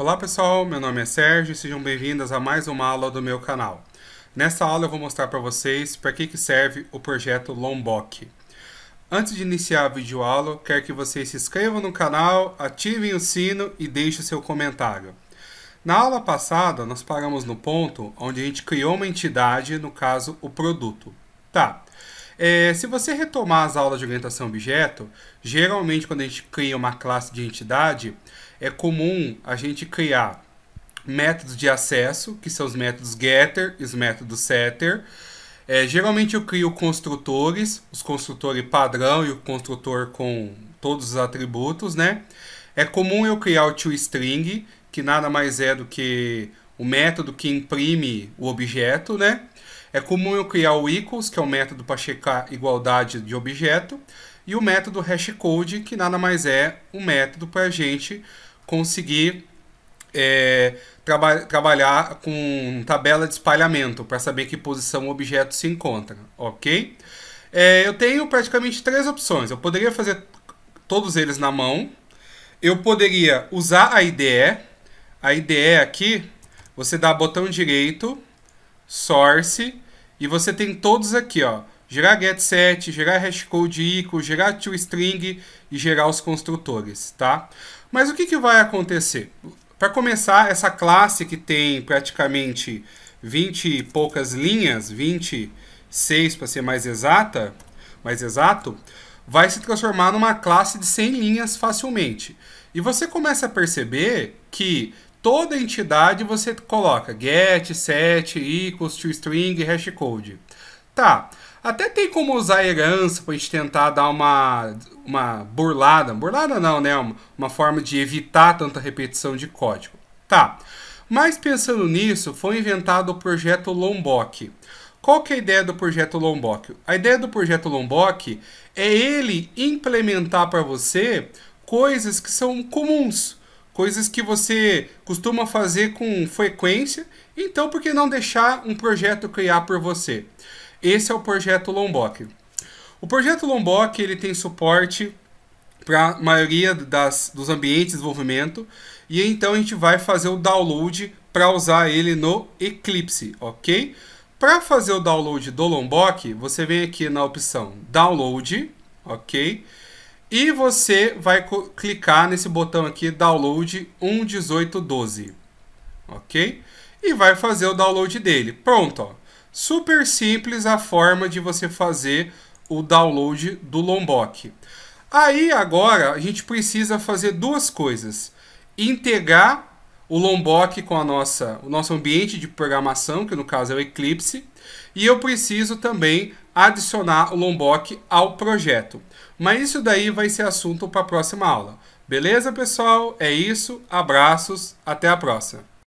Olá pessoal, meu nome é Sérgio e sejam bem vindos a mais uma aula do meu canal. Nesta aula eu vou mostrar para vocês para que, que serve o projeto Lombok. Antes de iniciar a videoaula, quero que vocês se inscrevam no canal, ativem o sino e deixem seu comentário. Na aula passada, nós paramos no ponto onde a gente criou uma entidade, no caso, o produto. Tá, é, se você retomar as aulas de orientação objeto, geralmente quando a gente cria uma classe de entidade, é comum a gente criar métodos de acesso, que são os métodos getter e os métodos setter. É, geralmente eu crio construtores, os construtores padrão e o construtor com todos os atributos, né? É comum eu criar o toString, que nada mais é do que o método que imprime o objeto, né? É comum eu criar o equals, que é o método para checar igualdade de objeto, e o método hashcode, que nada mais é um método para a gente conseguir é, traba trabalhar com tabela de espalhamento, para saber que posição o objeto se encontra, ok? É, eu tenho praticamente três opções. Eu poderia fazer todos eles na mão. Eu poderia usar a IDE. A IDE aqui, você dá botão direito, source, e você tem todos aqui, ó. Gerar get set, gerar hashcode equal, gerar toString e gerar os construtores, tá? Mas o que, que vai acontecer? Para começar, essa classe que tem praticamente 20 e poucas linhas, 26 para ser mais exata, mais exato, vai se transformar numa classe de 100 linhas facilmente. E você começa a perceber que toda entidade você coloca get, set, equals, string, hashcode. Tá, até tem como usar herança para a gente tentar dar uma, uma burlada, burlada não, né? Uma, uma forma de evitar tanta repetição de código. Tá, mas pensando nisso, foi inventado o projeto Lombok. Qual que é a ideia do projeto Lombok? A ideia do projeto Lombok é ele implementar para você coisas que são comuns, coisas que você costuma fazer com frequência, então por que não deixar um projeto criar por você? Esse é o projeto Lombok. O projeto Lombok ele tem suporte para a maioria das, dos ambientes de desenvolvimento e então a gente vai fazer o download para usar ele no Eclipse, ok? Para fazer o download do Lombok, você vem aqui na opção Download, ok? E você vai clicar nesse botão aqui, download 1.18.12, ok? E vai fazer o download dele. Pronto, ó. super simples a forma de você fazer o download do Lombok. Aí agora a gente precisa fazer duas coisas: integrar o Lombok com a nossa, o nosso ambiente de programação, que no caso é o Eclipse, e eu preciso também adicionar o Lombok ao projeto. Mas isso daí vai ser assunto para a próxima aula. Beleza, pessoal? É isso. Abraços. Até a próxima.